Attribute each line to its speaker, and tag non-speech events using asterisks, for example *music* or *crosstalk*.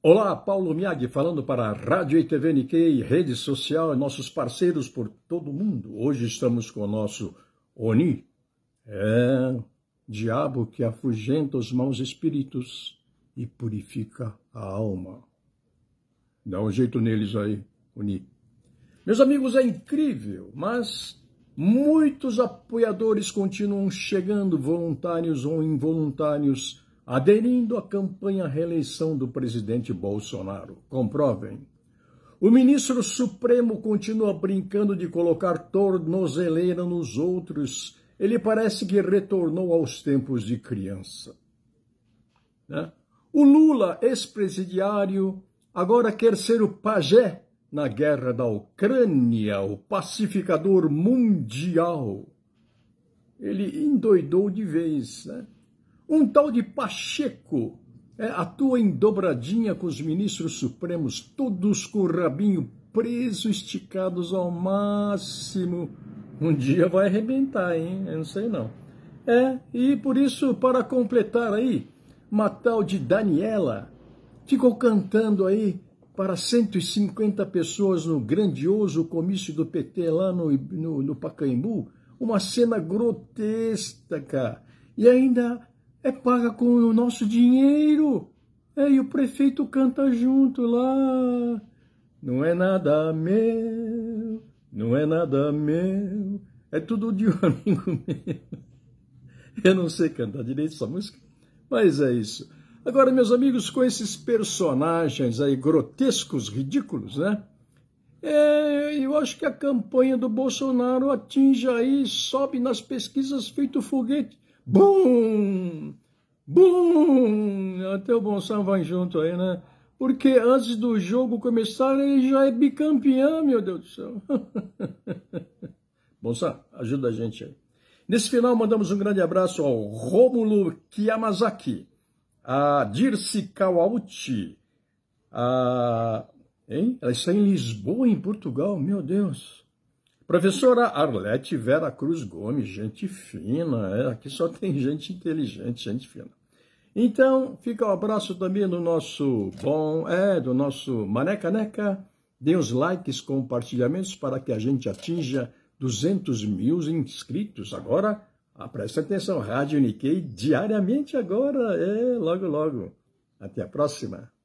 Speaker 1: Olá, Paulo Miag falando para a Rádio e TV e rede social e nossos parceiros por todo o mundo. Hoje estamos com o nosso Oni. É, diabo que afugenta os maus espíritos e purifica a alma. Dá um jeito neles aí, Oni. Meus amigos, é incrível, mas muitos apoiadores continuam chegando, voluntários ou involuntários, aderindo à campanha reeleição do presidente Bolsonaro. Comprovem. O ministro Supremo continua brincando de colocar tornozeleira nos outros. Ele parece que retornou aos tempos de criança. Né? O Lula, ex-presidiário, agora quer ser o pajé na guerra da Ucrânia, o pacificador mundial. Ele endoidou de vez, né? Um tal de Pacheco é, atua em dobradinha com os ministros supremos, todos com o rabinho preso, esticados ao máximo. Um dia vai arrebentar, hein? Eu não sei não. É, e por isso, para completar aí, uma tal de Daniela ficou cantando aí para 150 pessoas no grandioso comício do PT lá no, no, no Pacaembu, uma cena grotesca. E ainda é paga com o nosso dinheiro. É, e o prefeito canta junto lá. Não é nada meu, não é nada meu. É tudo de um *laughs* amigo meu. Eu não sei cantar direito essa música, mas é isso. Agora, meus amigos, com esses personagens aí grotescos, ridículos, né? É, eu acho que a campanha do Bolsonaro atinge aí, sobe nas pesquisas feito foguete. Bum! Bum! Até o Bom Sam vai junto aí, né? Porque antes do jogo começar, ele já é bicampeão, meu Deus do céu. *laughs* Bom Sam, ajuda a gente aí. Nesse final, mandamos um grande abraço ao Rômulo Kiyamazaki, a Dirce Kawauchi, a... Hein? Ela está em Lisboa, em Portugal, meu Deus. Professora Arlete Vera Cruz Gomes, gente fina, é, aqui só tem *laughs* gente inteligente, gente fina. Então, fica o um abraço também do nosso bom, é, do nosso Maneca Neca. Dê os likes, compartilhamentos para que a gente atinja 200 mil inscritos. Agora, ah, presta atenção, Rádio Nikkei diariamente agora, é, logo, logo. Até a próxima.